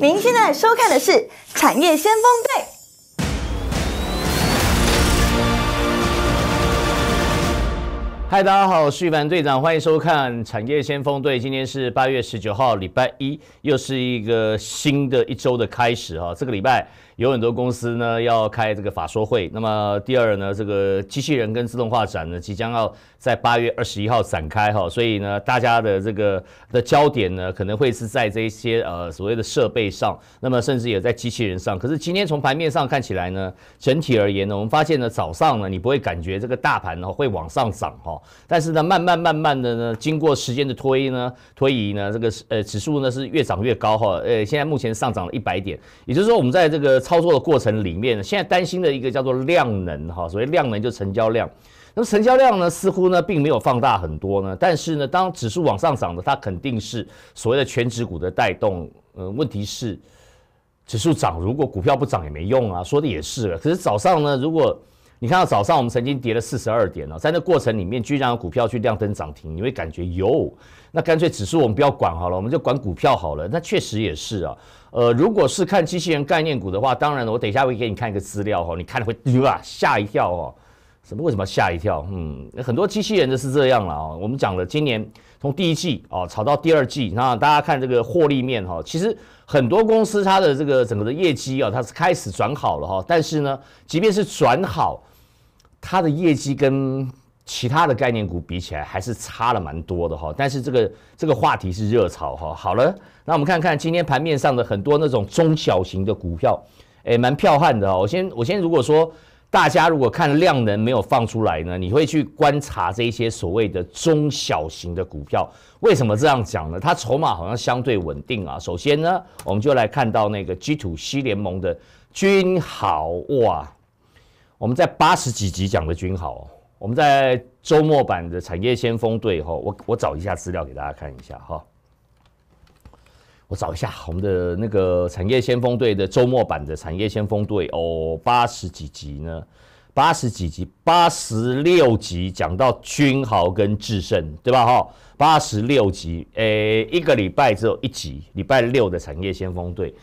您现在收看的是《产业先锋队》。嗨，大家好，我是玉凡队长，欢迎收看《产业先锋队》。今天是八月十九号，礼拜一，又是一个新的一周的开始哈。这个礼拜。有很多公司呢要开这个法说会，那么第二呢，这个机器人跟自动化展呢即将要在八月二十一号展开哈，所以呢，大家的这个的焦点呢可能会是在这些呃所谓的设备上，那么甚至也在机器人上。可是今天从盘面上看起来呢，整体而言呢，我们发现呢，早上呢你不会感觉这个大盘呢会往上涨哈，但是呢，慢慢慢慢的呢，经过时间的推呢推移呢，这个呃指数呢是越涨越高哈，呃现在目前上涨了一百点，也就是说我们在这个。操作的过程里面，现在担心的一个叫做量能哈，所谓量能就成交量。那么成交量呢，似乎呢并没有放大很多呢。但是呢，当指数往上涨的，它肯定是所谓的全指股的带动。嗯，问题是指数涨，如果股票不涨也没用啊，说的也是。可是早上呢，如果你看到早上我们曾经跌了四十二点了，在那过程里面居然有股票去亮灯涨停，你会感觉有，那干脆指数我们不要管好了，我们就管股票好了。那确实也是啊，呃，如果是看机器人概念股的话，当然了，我等一下会给你看一个资料哈，你看了会啊吓一跳哦，什么为什么要吓一跳？嗯，很多机器人的是这样了啊。我们讲了今年从第一季啊炒到第二季，那大家看这个获利面哈，其实很多公司它的这个整个的业绩啊，它是开始转好了哈，但是呢，即便是转好。它的业绩跟其他的概念股比起来还是差了蛮多的哈，但是这个这个话题是热炒哈。好了，那我们看看今天盘面上的很多那种中小型的股票，哎，蛮彪悍的哈。我先我先如果说大家如果看量能没有放出来呢，你会去观察这些所谓的中小型的股票，为什么这样讲呢？它筹码好像相对稳定啊。首先呢，我们就来看到那个 g t c 联盟的君豪哇。我们在八十几集讲的军豪，我们在周末版的产业先锋队，吼，我我找一下资料给大家看一下哈。我找一下我们的那个产业先锋队的周末版的产业先锋队哦，八十几集呢？八十几集，八十六集讲到军豪跟智胜，对吧？哈，八十六集，诶，一个礼拜只有一集，礼拜六的产业先锋队。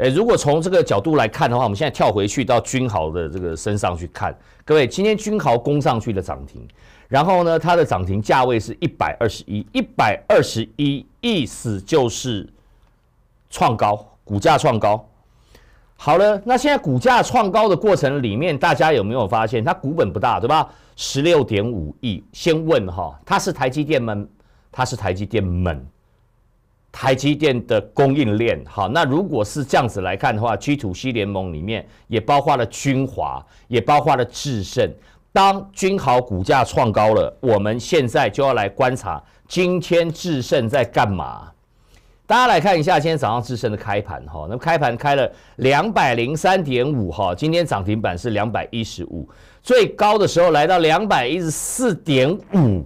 哎，如果从这个角度来看的话，我们现在跳回去到君豪的这个身上去看，各位，今天君豪攻上去的涨停，然后呢，它的涨停价位是一百二十一，一百二十一，意思就是创高，股价创高。好了，那现在股价创高的过程里面，大家有没有发现它股本不大，对吧？十六点五亿，先问哈，它是台积电吗？它是台积电吗？台积电的供应链，好，那如果是这样子来看的话，七 o C 联盟里面也包括了军华，也包括了智胜。当君豪股价创高了，我们现在就要来观察今天智胜在干嘛。大家来看一下今天早上智胜的开盘，哈，那么开盘开了两百零三点五，哈，今天涨停板是两百一十五，最高的时候来到两百一十四点五，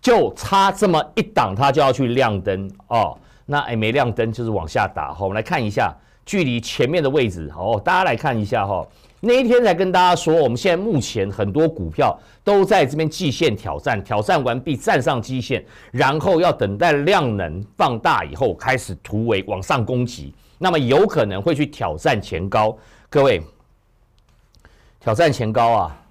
就差这么一档，它就要去亮灯哦。那哎，没亮灯就是往下打哈。我们来看一下距离前面的位置，好，大家来看一下哈。那一天才跟大家说，我们现在目前很多股票都在这边季线挑战，挑战完毕站上基线，然后要等待量能放大以后开始突围往上攻击，那么有可能会去挑战前高。各位，挑战前高啊！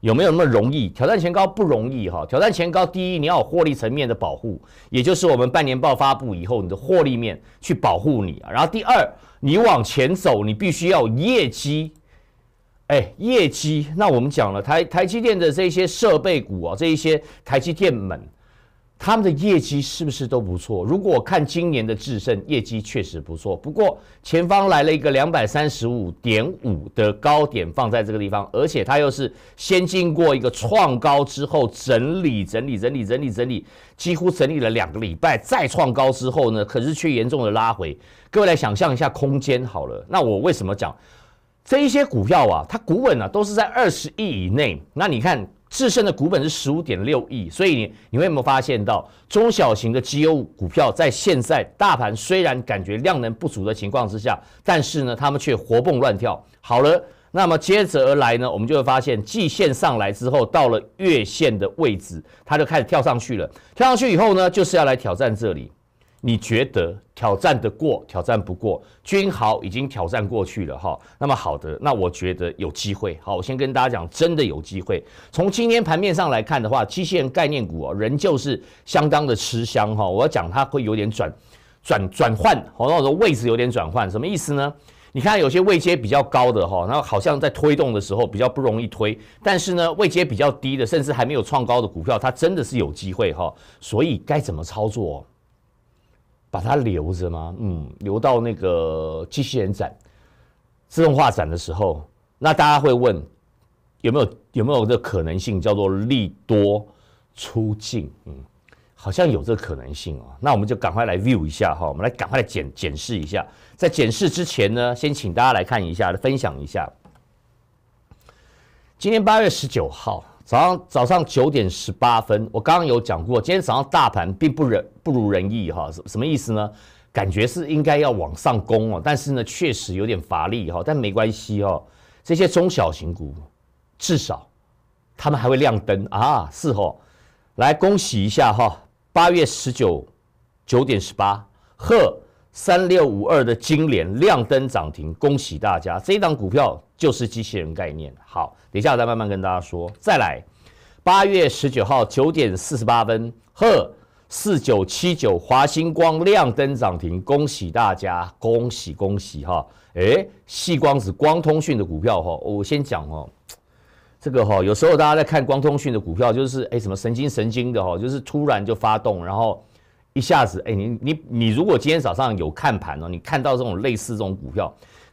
有没有那么容易？挑战前高不容易哈。挑战前高，第一你要有获利层面的保护，也就是我们半年报发布以后，你的获利面去保护你啊。然后第二，你往前走，你必须要业绩，哎，业绩。那我们讲了台台积电的这些设备股啊，这一些台积电们。他们的业绩是不是都不错？如果我看今年的智胜业绩确实不错，不过前方来了一个两百三十五点五的高点放在这个地方，而且它又是先经过一个创高之后整理、整理、整理、整理、整理，几乎整理了两个礼拜，再创高之后呢，可是却严重的拉回。各位来想象一下空间好了。那我为什么讲这一些股票啊，它股本啊都是在二十亿以内？那你看。自身的股本是十五点六亿，所以你你会有没有发现到中小型的 G O 股票在现在大盘虽然感觉量能不足的情况之下，但是呢，他们却活蹦乱跳。好了，那么接着而来呢，我们就会发现季线上来之后，到了月线的位置，它就开始跳上去了。跳上去以后呢，就是要来挑战这里。你觉得挑战得过，挑战不过？君豪已经挑战过去了哈。那么好的，那我觉得有机会。好，我先跟大家讲，真的有机会。从今天盘面上来看的话，机械概念股仍旧是相当的吃香哈。我要讲它会有点转转转换，或我的位置有点转换，什么意思呢？你看有些位阶比较高的哈，然后好像在推动的时候比较不容易推，但是呢，位阶比较低的，甚至还没有创高的股票，它真的是有机会哈。所以该怎么操作？把它留着吗？嗯，留到那个机器人展、自动化展的时候，那大家会问，有没有有没有这可能性叫做利多出境？嗯，好像有这个可能性哦。那我们就赶快来 view 一下哈，我们来赶快来检检视一下。在检视之前呢，先请大家来看一下，来分享一下。今天八月十九号。早上早上九点十八分，我刚刚有讲过，今天早上大盘并不人不如人意哈，什什么意思呢？感觉是应该要往上攻哦，但是呢，确实有点乏力哈，但没关系哦，这些中小型股至少他们还会亮灯啊，是哈，来恭喜一下哈，八月十九九点十八，和三六五二的金联亮灯涨停，恭喜大家，这档股票。就是机器人概念，好，等一下再慢慢跟大家说。再来，八月十九号九点四十八分，呵，四九七九华星光亮灯涨停，恭喜大家，恭喜恭喜哈！诶，细光子光通讯的股票哈，我先讲哈，这个哈，有时候大家在看光通讯的股票，就是哎什么神经神经的哈，就是突然就发动，然后一下子哎，你你你如果今天早上有看盘哦，你看到这种类似这种股票。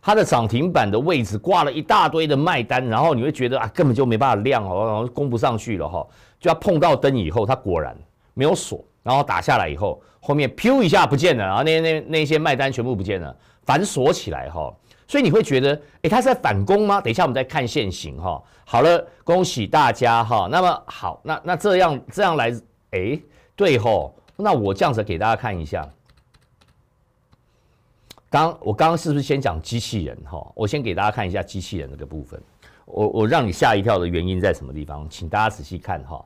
它的涨停板的位置挂了一大堆的卖单，然后你会觉得啊，根本就没办法亮哦，然后攻不上去了哈，就要碰到灯以后，它果然没有锁，然后打下来以后，后面飘一下不见了，然后那那那些卖单全部不见了，反锁起来哈，所以你会觉得，他它在反攻吗？等一下我们再看现形哈。好了，恭喜大家哈。那么好，那那这样这样来，诶，对吼，那我这样子给大家看一下。刚我刚刚是不是先讲机器人哈？我先给大家看一下机器人这个部分。我我让你吓一跳的原因在什么地方？请大家仔细看哈。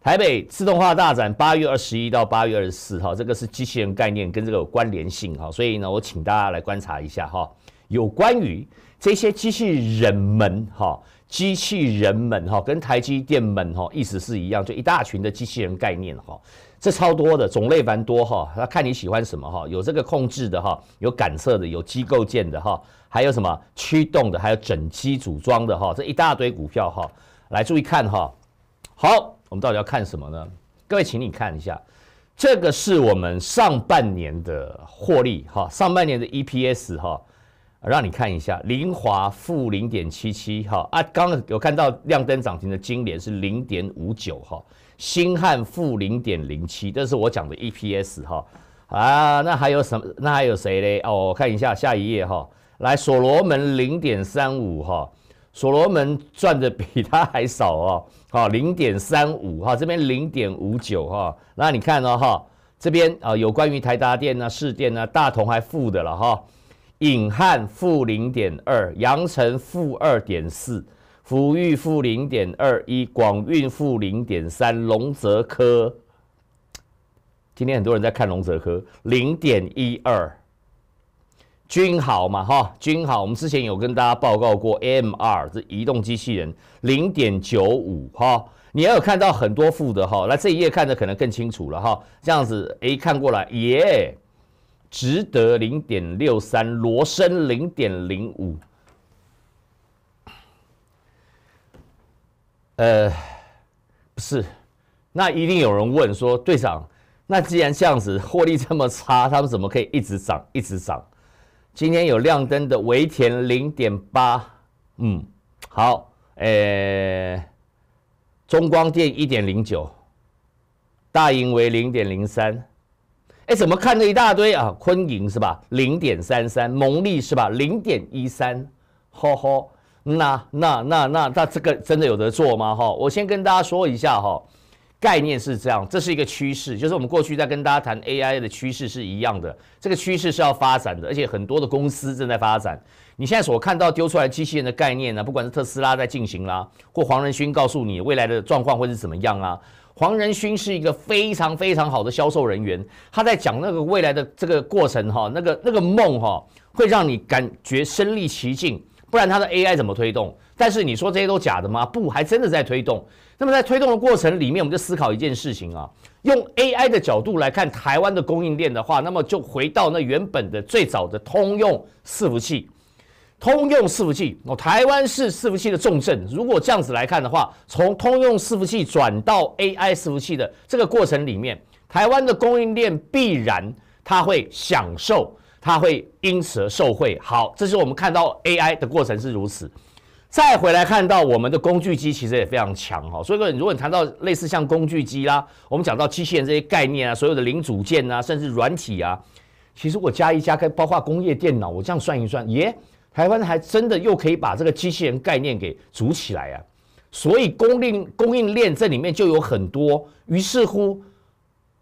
台北自动化大展八月二十一到八月二十四号，这个是机器人概念跟这个有关联性哈。所以呢，我请大家来观察一下哈。有关于这些机器人们哈，机器人们哈，跟台积电们哈，意思是一样，就一大群的机器人概念哈。这超多的种类蛮多哈，那看你喜欢什么哈，有这个控制的哈，有感测的，有机构件的哈，还有什么驱动的，还有整机组装的哈，这一大堆股票哈，来注意看哈。好，我们到底要看什么呢？各位，请你看一下，这个是我们上半年的获利哈，上半年的 EPS 哈。让你看一下，凌华负零点七七哈啊，刚刚有看到亮灯涨停的金联是零点五九哈，新汉负零点零七，这是我讲的 EPS 哈啊，那还有什么？那还有谁呢？哦，我看一下下一页哈，来所罗门零点三五哈，所罗门赚的比他还少哦，好零点三五哈，这边零点五九哈，那你看哦哈，这边啊有关于台达电啊、市电啊、大同还负的了哈。影汉负零点二，阳城负二点四，福裕负零点二一，广运负零点三，龙泽科，今天很多人在看龙泽科零点一二，军豪嘛哈，军豪，我们之前有跟大家报告过 M R 这移动机器人零点九五哈，你要有看到很多负的哈，来这一页看的可能更清楚了哈，这样子哎看过来耶。值得零点六三，罗森零点零五，呃，不是，那一定有人问说，队长，那既然这样子获利这么差，他们怎么可以一直涨一直涨？今天有亮灯的维田零点八，嗯，好，诶，中光电一点零九，大盈为零点零三。哎，怎么看这一大堆啊？昆盈是吧？零点三三，蒙利是吧？零点一三，吼吼，那那那那那这个真的有得做吗？哈，我先跟大家说一下哈，概念是这样，这是一个趋势，就是我们过去在跟大家谈 AI 的趋势是一样的，这个趋势是要发展的，而且很多的公司正在发展。你现在所看到丢出来机器人的概念呢，不管是特斯拉在进行啦，或黄仁勋告诉你未来的状况会是怎么样啊？黄仁勋是一个非常非常好的销售人员，他在讲那个未来的这个过程哈，那个那个梦哈，会让你感觉身临其境，不然他的 AI 怎么推动？但是你说这些都假的吗？不，还真的在推动。那么在推动的过程里面，我们就思考一件事情啊，用 AI 的角度来看台湾的供应链的话，那么就回到那原本的最早的通用伺服器。通用伺服器，哦，台湾是伺服器的重镇。如果这样子来看的话，从通用伺服器转到 AI 伺服器的这个过程里面，台湾的供应链必然它会享受，它会因此而受惠。好，这是我们看到 AI 的过程是如此。再回来看到我们的工具机，其实也非常强哈。所以说，如果你谈到类似像工具机啦，我们讲到机器人这些概念啊，所有的零组件啊，甚至软体啊，其实我加一加，包括工业电脑，我这样算一算，耶。台湾还真的又可以把这个机器人概念给组起来啊，所以供应供应链这里面就有很多。于是乎，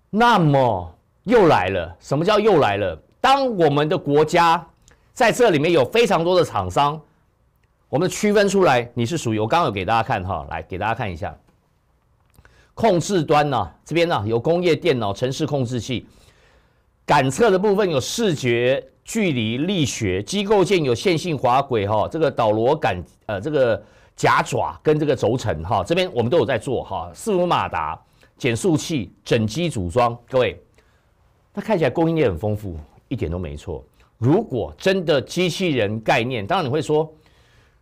那么又来了，什么叫又来了？当我们的国家在这里面有非常多的厂商，我们区分出来，你是属于我刚刚有给大家看哈，来给大家看一下，控制端呢，这边呢有工业电脑、城市控制器，感测的部分有视觉。距离力学机构件有线性滑轨哈，这个导螺杆呃，这个夹爪跟这个轴承哈，这边我们都有在做哈，四轮马达、减速器、整机组装，各位，它看起来供应链很丰富，一点都没错。如果真的机器人概念，当然你会说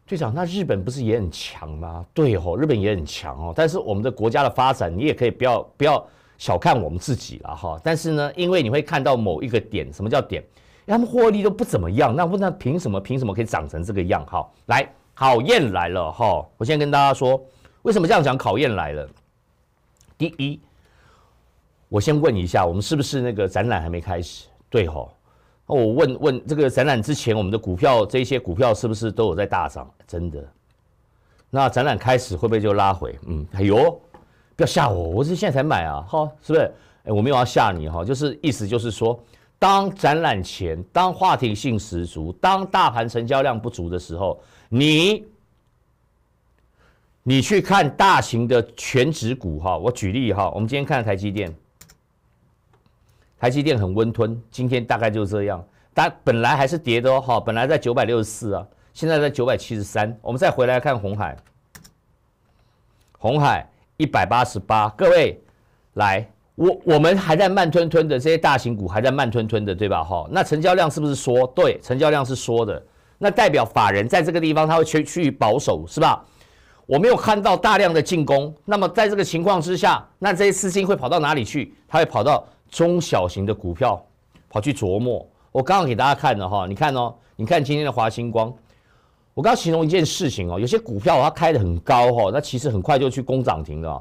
队长，那日本不是也很强吗？对吼，日本也很强哦，但是我们的国家的发展，你也可以不要不要小看我们自己了哈。但是呢，因为你会看到某一个点，什么叫点？他们获利都不怎么样，那问，那凭什么？凭什么可以涨成这个样？好，来考验来了哈！我先跟大家说，为什么这样讲？考验来了。第一，我先问一下，我们是不是那个展览还没开始？对哈。那我问问，这个展览之前，我们的股票这些股票是不是都有在大涨？真的。那展览开始会不会就拉回？嗯，哎呦，不要吓我，我是现在才买啊，哈，是不是？哎，我没有要吓你哈，就是意思就是说。当展览前，当话题性十足，当大盘成交量不足的时候，你，你去看大型的全值股哈。我举例哈，我们今天看台积电，台积电很温吞，今天大概就是这样。但本来还是跌的哈，本来在九百六十四啊，现在在九百七十三。我们再回来看红海，红海一百八十八。各位来。我我们还在慢吞吞的，这些大型股还在慢吞吞的，对吧？哈，那成交量是不是缩？对，成交量是缩的，那代表法人在这个地方他会去去保守，是吧？我没有看到大量的进攻，那么在这个情况之下，那这些资金会跑到哪里去？他会跑到中小型的股票跑去琢磨。我刚刚给大家看了哈，你看哦，你看今天的华星光，我刚形容一件事情哦，有些股票它开的很高哈，那其实很快就去攻涨停了。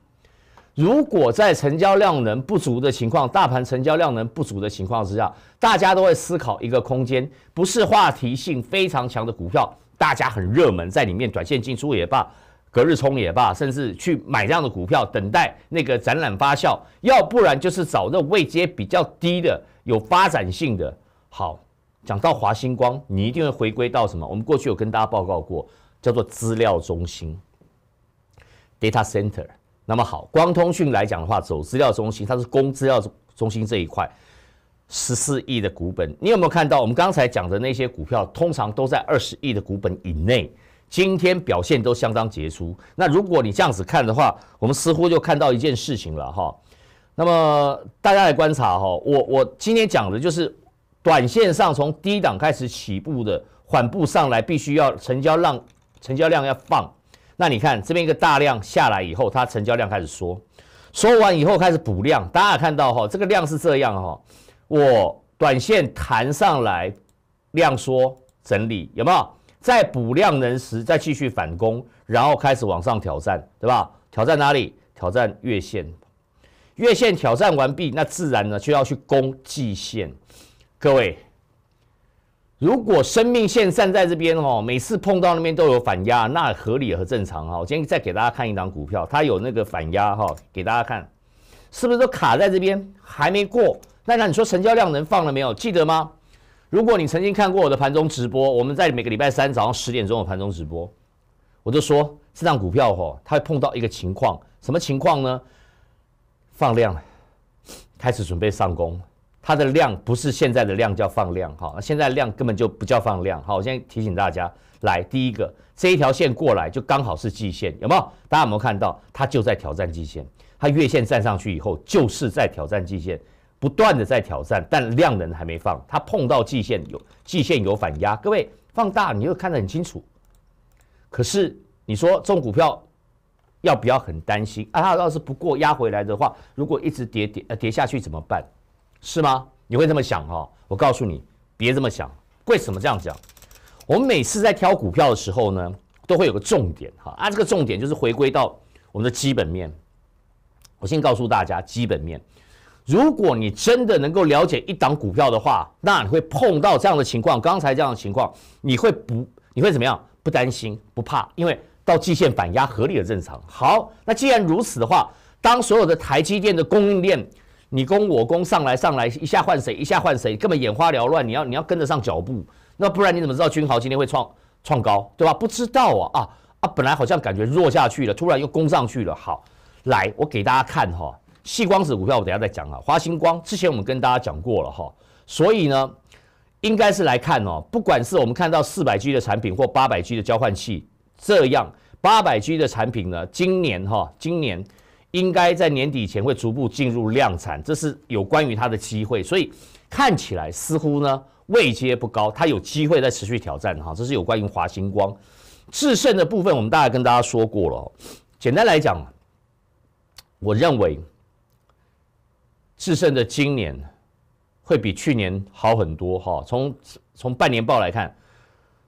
如果在成交量能不足的情况，大盘成交量能不足的情况之下，大家都会思考一个空间，不是话题性非常强的股票，大家很热门在里面，短线进出也罢，隔日冲也罢，甚至去买这样的股票，等待那个展览发酵，要不然就是找那位阶比较低的有发展性的。好，讲到华星光，你一定会回归到什么？我们过去有跟大家报告过，叫做资料中心 （data center）。那么好，光通讯来讲的话，走资料中心，它是公资料中心这一块十四亿的股本，你有没有看到？我们刚才讲的那些股票，通常都在二十亿的股本以内，今天表现都相当杰出。那如果你这样子看的话，我们似乎就看到一件事情了哈。那么大家来观察哈，我我今天讲的就是，短线上从低档开始起步的，缓步上来，必须要成交量，成交量要放。那你看这边一个大量下来以后，它成交量开始缩，缩完以后开始补量，大家看到哈，这个量是这样哈，我短线弹上来，量缩整理有没有？在补量能时再继续反攻，然后开始往上挑战，对吧？挑战哪里？挑战月线，月线挑战完毕，那自然呢就要去攻季线，各位。如果生命线站在这边哦，每次碰到那边都有反压，那合理和正常哈。今天再给大家看一张股票，它有那个反压哈，给大家看，是不是都卡在这边还没过？那那你说成交量能放了没有？记得吗？如果你曾经看过我的盘中直播，我们在每个礼拜三早上十点钟的盘中直播，我就说这张股票哈，它会碰到一个情况，什么情况呢？放量，开始准备上攻。它的量不是现在的量叫放量哈，现在量根本就不叫放量哈。我现在提醒大家，来第一个这一条线过来就刚好是季线，有没有？大家有没有看到？它就在挑战季线，它月线站上去以后，就是在挑战季线，不断的在挑战，但量能还没放，它碰到季线有季线有反压，各位放大你就看得很清楚。可是你说这种股票要不要很担心？啊，它要是不过压回来的话，如果一直跌跌呃跌下去怎么办？是吗？你会这么想哈？我告诉你，别这么想。为什么这样讲？我们每次在挑股票的时候呢，都会有个重点哈。啊，这个重点就是回归到我们的基本面。我先告诉大家，基本面。如果你真的能够了解一档股票的话，那你会碰到这样的情况，刚才这样的情况，你会不？你会怎么样？不担心，不怕，因为到季线反压合理的正常。好，那既然如此的话，当所有的台积电的供应链。你攻我攻上来上来一下换谁一下换谁根本眼花缭乱你要你要跟得上脚步那不然你怎么知道君豪今天会创创高对吧？不知道啊啊啊！本来好像感觉弱下去了，突然又攻上去了。好，来我给大家看哈，细光子股票我等下再讲啊。华星光之前我们跟大家讲过了哈，所以呢，应该是来看哦，不管是我们看到四百 G 的产品或八百 G 的交换器，这样八百 G 的产品呢，今年哈，今年。应该在年底前会逐步进入量产，这是有关于它的机会，所以看起来似乎呢位阶不高，它有机会在持续挑战哈。这是有关于华星光制胜的部分，我们大概跟大家说过了。简单来讲，我认为制胜的今年会比去年好很多哈。从从半年报来看。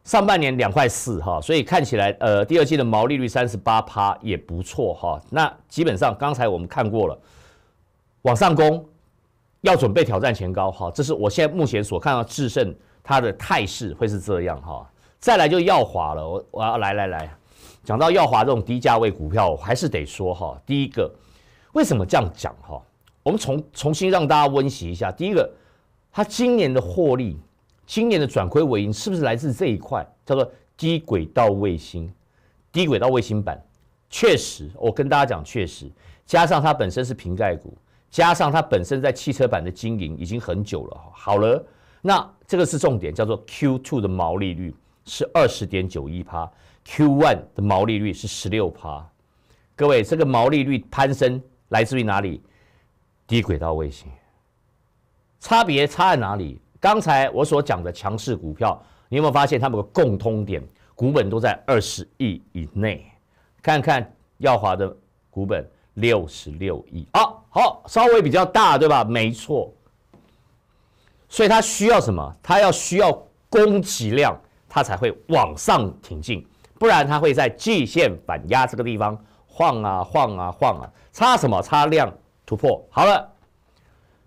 上半年两块四哈，所以看起来呃第二季的毛利率三十八趴也不错哈。那基本上刚才我们看过了，往上攻要准备挑战前高哈，这是我现在目前所看到制胜它的态势会是这样哈。再来就耀华了，我我要来来来，讲到耀华这种低价位股票，还是得说哈。第一个为什么这样讲哈？我们重重新让大家温习一下，第一个它今年的获利。今年的转亏为盈是不是来自这一块？叫做低轨道卫星，低轨道卫星板，确实，我跟大家讲，确实加上它本身是瓶盖股，加上它本身在汽车板的经营已经很久了。好了，那这个是重点，叫做 Q2 的毛利率是二十点九一趴，Q1 的毛利率是十六趴。各位，这个毛利率攀升来自于哪里？低轨道卫星，差别差在哪里？刚才我所讲的强势股票，你有没有发现它们的共通点？股本都在二十亿以内。看看耀华的股本六十六亿啊，好，稍微比较大，对吧？没错，所以它需要什么？它要需要供给量，它才会往上挺进，不然它会在季线板压这个地方晃啊晃啊晃啊，差什么？差量突破。好了，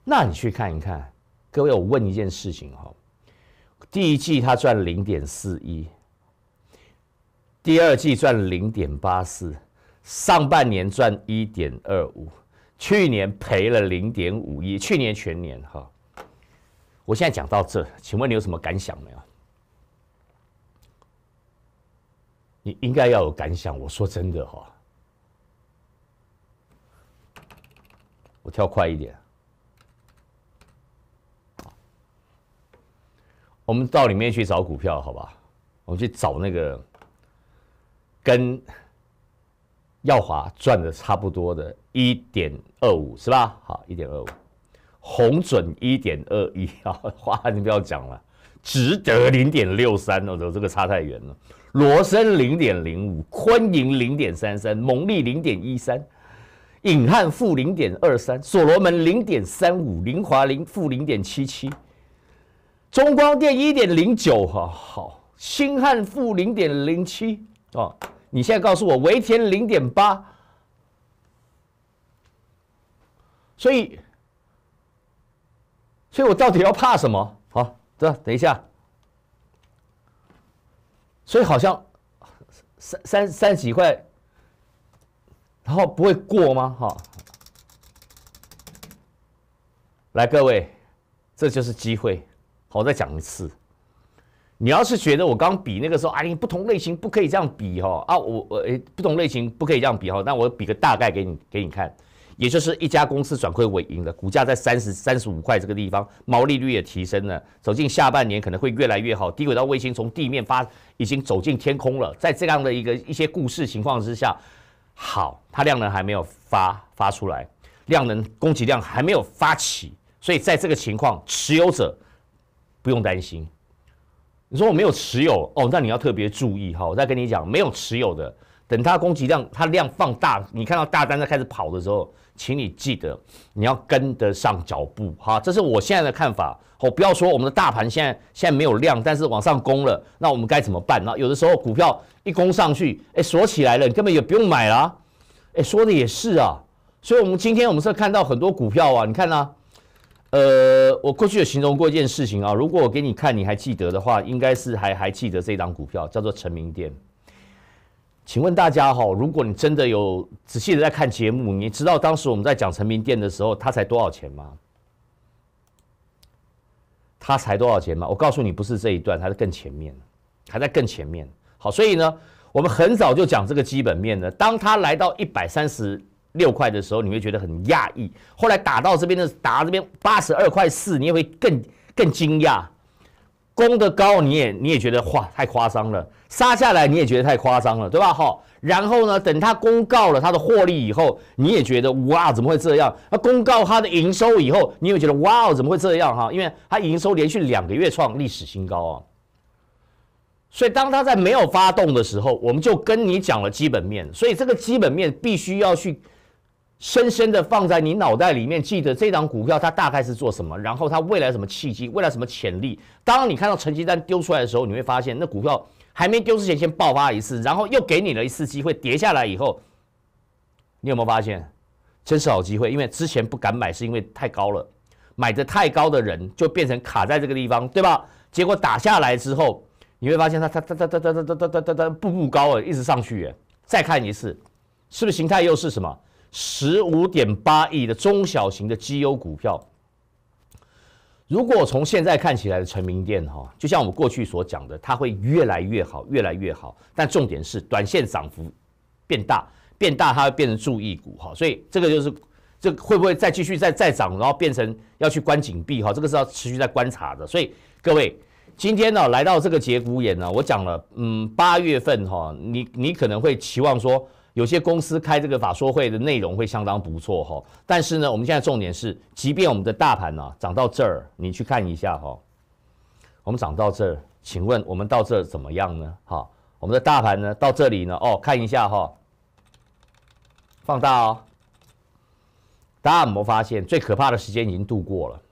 那你去看一看。各位，我问一件事情哈，第一季他赚零点四一，第二季赚零点八四，上半年赚一点二五，去年赔了零点五一，去年全年哈，我现在讲到这，请问你有什么感想没有？你应该要有感想。我说真的哈，我跳快一点。我们到里面去找股票，好吧？我们去找那个跟耀华赚的差不多的，一点二五是吧？好，一点二五，红准一点二一啊！华你不要讲了，值得零点六三哦，这这个差太远了。罗森零点零五，昆盈零点三三，蒙利零点一三，影汉负零点二三，所罗门零点三五，林华零负零点七七。中光电一点零九，哈好，新汉富零点零七，哦，你现在告诉我，维田零点八，所以，所以我到底要怕什么？好，这等一下，所以好像三三三几块，然后不会过吗？哈，来各位，这就是机会。好，我再讲一次。你要是觉得我刚比那个时候，哎，你不同类型不可以这样比哈啊，我我哎，不同类型不可以这样比哈。那我比个大概给你给你看，也就是一家公司转亏为盈了，股价在三十三十五块这个地方，毛利率也提升了，走进下半年可能会越来越好。低轨道卫星从地面发已经走进天空了，在这样的一个一些故事情况之下，好，它量能还没有发发出来，量能供给量还没有发起，所以在这个情况，持有者。不用担心，你说我没有持有哦，那你要特别注意哈。我再跟你讲，没有持有的，等它供给量它量放大，你看到大单在开始跑的时候，请你记得你要跟得上脚步哈。这是我现在的看法哦。不要说我们的大盘现在现在没有量，但是往上攻了，那我们该怎么办呢？有的时候股票一攻上去，哎，锁起来了，你根本也不用买了。哎，说的也是啊。所以，我们今天我们是看到很多股票啊，你看呢？呃，我过去有形容过一件事情啊，如果我给你看，你还记得的话，应该是还还记得这档股票叫做成明店。请问大家哈，如果你真的有仔细的在看节目，你知道当时我们在讲成明店的时候，它才多少钱吗？它才多少钱吗？我告诉你，不是这一段，它在更前面，还在更前面。好，所以呢，我们很早就讲这个基本面呢，当它来到一百三十。六块的时候你会觉得很讶异，后来打到这边的打到这边八十二块四，你也会更更惊讶，攻的高你也你也觉得哇太夸张了，杀下来你也觉得太夸张了，对吧？好，然后呢，等他公告了他的获利以后，你也觉得哇怎么会这样？他公告他的营收以后，你又觉得哇怎么会这样？哈，因为他营收连续两个月创历史新高啊。所以当他在没有发动的时候，我们就跟你讲了基本面，所以这个基本面必须要去。深深的放在你脑袋里面，记得这档股票它大概是做什么，然后它未来什么契机，未来什么潜力。当你看到成绩单丢出来的时候，你会发现那股票还没丢之前先爆发一次，然后又给你了一次机会。跌下来以后，你有没有发现，真是好机会？因为之前不敢买是因为太高了，买的太高的人就变成卡在这个地方，对吧？结果打下来之后，你会发现它它它它它它它它它它步步高啊，一直上去耶。再看一次，是不是形态又是什么？十五点八亿的中小型的绩优股票，如果从现在看起来的成名店哈，就像我们过去所讲的，它会越来越好，越来越好。但重点是，短线涨幅变大，变大它会变成注意股哈。所以这个就是，这会不会再继续再再涨，然后变成要去关紧闭哈？这个是要持续在观察的。所以各位今天呢来到这个节骨眼呢，我讲了，嗯，八月份哈，你你可能会期望说。有些公司开这个法说会的内容会相当不错哈，但是呢，我们现在重点是，即便我们的大盘呢涨到这儿，你去看一下哈，我们涨到这儿，请问我们到这怎么样呢？哈，我们的大盘呢到这里呢，哦，看一下哈，放大哦，大家有没有发现，最可怕的时间已经度过了？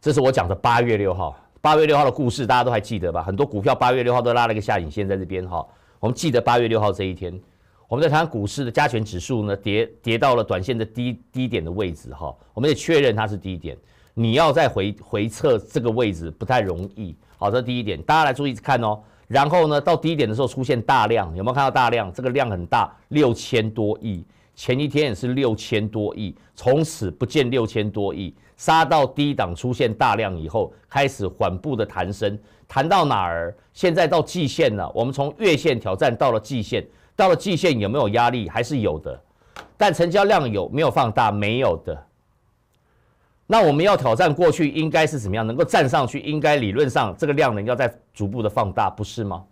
这是我讲的八月六号，八月六号的故事大家都还记得吧？很多股票八月六号都拉了一个下影线，在这边哈。我们记得八月六号这一天，我们在谈股市的加权指数呢，跌跌到了短线的低低点的位置哈。我们也确认它是低点，你要再回回测这个位置不太容易。好，这是第一点，大家来注意看哦。然后呢，到低点的时候出现大量，有没有看到大量？这个量很大，六千多亿。前一天也是六千多亿，从此不见六千多亿，杀到低档出现大量以后，开始缓步的弹升，弹到哪儿？现在到季线了，我们从月线挑战到了季线，到了季线有没有压力？还是有的，但成交量有没有放大？没有的。那我们要挑战过去，应该是怎么样？能够站上去，应该理论上这个量能要在逐步的放大，不是吗？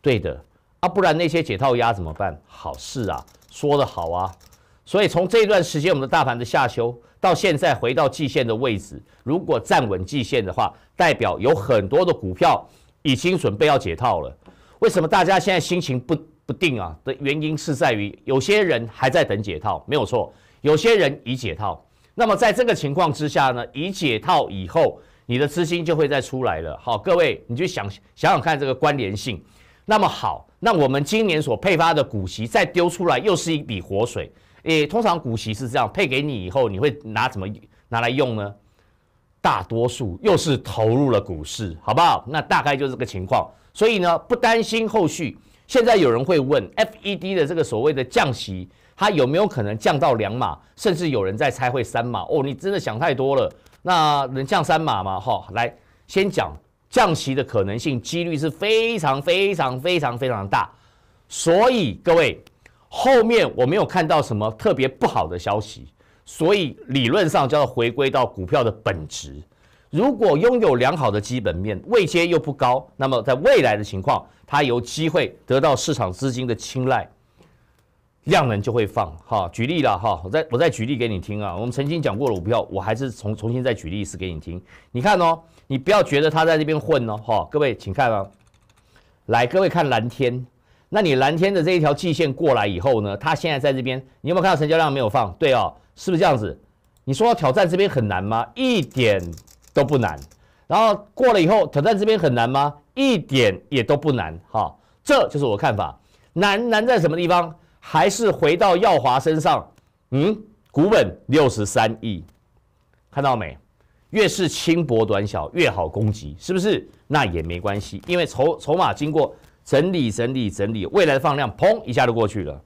对的，啊，不然那些解套压怎么办？好事啊。说的好啊，所以从这段时间我们的大盘的下修到现在回到季线的位置，如果站稳季线的话，代表有很多的股票已经准备要解套了。为什么大家现在心情不不定啊？的原因是在于有些人还在等解套，没有错，有些人已解套。那么在这个情况之下呢，已解套以后，你的资金就会再出来了。好，各位，你就想想想看这个关联性。那么好，那我们今年所配发的股息再丢出来，又是一笔活水。诶，通常股息是这样配给你以后，你会拿怎么拿来用呢？大多数又是投入了股市，好不好？那大概就是个情况。所以呢，不担心后续。现在有人会问，F E D 的这个所谓的降息，它有没有可能降到两码？甚至有人在猜会三码哦？你真的想太多了。那能降三码吗？哈，来先讲。降息的可能性几率是非常非常非常非常大，所以各位后面我没有看到什么特别不好的消息，所以理论上就要回归到股票的本质。如果拥有良好的基本面，位阶又不高，那么在未来的情况，它有机会得到市场资金的青睐，量能就会放哈。举例了哈，我再我再举例给你听啊。我们曾经讲过的股票，我还是重重新再举例子给你听。你看哦。你不要觉得他在这边混哦，哈，各位请看啊，来，各位看蓝天，那你蓝天的这一条季线过来以后呢，它现在在这边，你有没有看到成交量没有放？对哦，是不是这样子？你说要挑战这边很难吗？一点都不难。然后过了以后，挑战这边很难吗？一点也都不难，哈，这就是我看法。难难在什么地方？还是回到耀华身上，嗯，股本六十三亿，看到没？越是轻薄短小越好攻击，是不是？那也没关系，因为筹筹码经过整理、整理、整理，未来的放量，砰一下就过去了。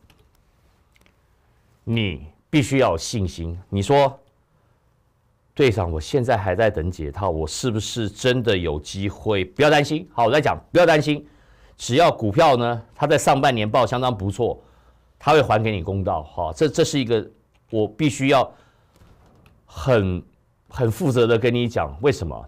你必须要有信心。你说队长，我现在还在等解套，我是不是真的有机会？不要担心。好，我再讲，不要担心，只要股票呢，它在上半年报相当不错，它会还给你公道。好，这这是一个我必须要很。很负责的跟你讲，为什么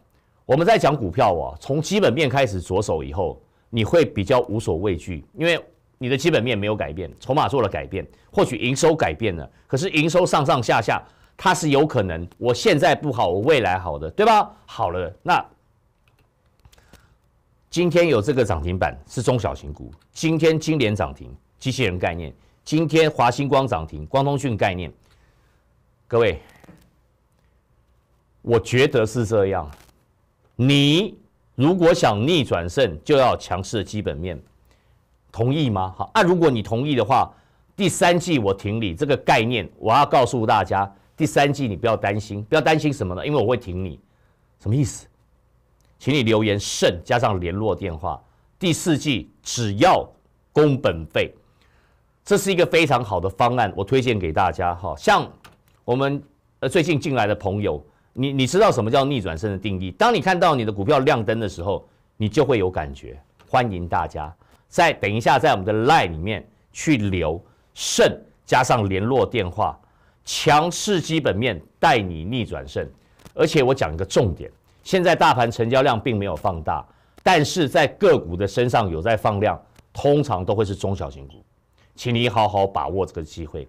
我们在讲股票哦，从基本面开始着手以后，你会比较无所畏惧，因为你的基本面没有改变，筹码做了改变，或许营收改变了，可是营收上上下下它是有可能。我现在不好，我未来好的，对吧？好了，那今天有这个涨停板是中小型股，今天金联涨停，机器人概念；今天华星光涨停，光通讯概念。各位。我觉得是这样，你如果想逆转胜，就要强势基本面，同意吗？好，那如果你同意的话，第三季我挺你这个概念，我要告诉大家，第三季你不要担心，不要担心什么呢？因为我会挺你，什么意思？请你留言“胜”加上联络电话。第四季只要工本费，这是一个非常好的方案，我推荐给大家。哈。像我们呃最近进来的朋友。你你知道什么叫逆转胜的定义？当你看到你的股票亮灯的时候，你就会有感觉。欢迎大家在等一下，在我们的 LINE 里面去留胜加上联络电话，强势基本面带你逆转胜。而且我讲一个重点，现在大盘成交量并没有放大，但是在个股的身上有在放量，通常都会是中小型股，请你好好把握这个机会。